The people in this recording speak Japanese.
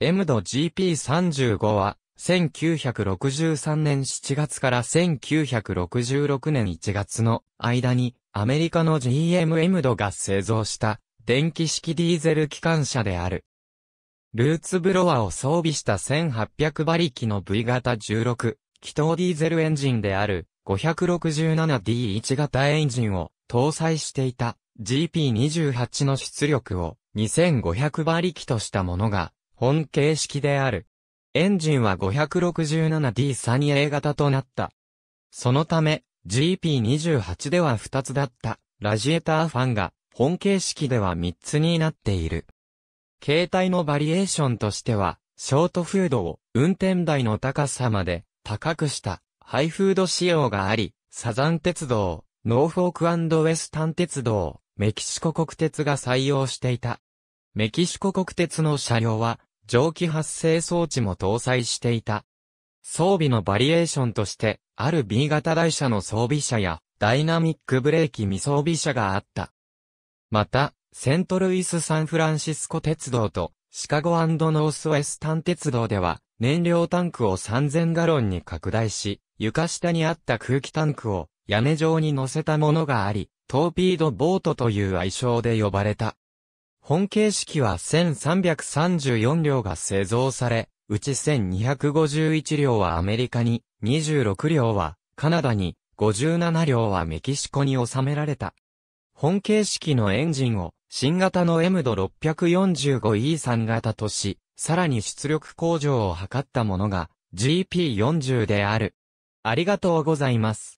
M ド GP35 は、1963年7月から1966年1月の間に、アメリカの GM エムドが製造した電気式ディーゼル機関車である。ルーツブロワを装備した1800馬力の V 型16、気筒ディーゼルエンジンである 567D1 型エンジンを搭載していた GP28 の出力を2500馬力としたものが本形式である。エンジンは 567D3A 型となった。そのため、GP28 では2つだったラジエターファンが本形式では3つになっている。携帯のバリエーションとしては、ショートフードを運転台の高さまで高くしたハイフード仕様があり、サザン鉄道、ノーフォークウェスタン鉄道、メキシコ国鉄が採用していた。メキシコ国鉄の車両は、蒸気発生装置も搭載していた。装備のバリエーションとして、ある B 型台車の装備車や、ダイナミックブレーキ未装備車があった。また、セントルイス・サンフランシスコ鉄道と、シカゴノースウェスタン鉄道では、燃料タンクを3000ガロンに拡大し、床下にあった空気タンクを屋根状に乗せたものがあり、トーピードボートという愛称で呼ばれた。本形式は1334両が製造され、うち1251両はアメリカに、26両はカナダに、57両はメキシコに収められた。本形式のエンジンを新型の M 度 645E3 型とし、さらに出力向上を図ったものが GP40 である。ありがとうございます。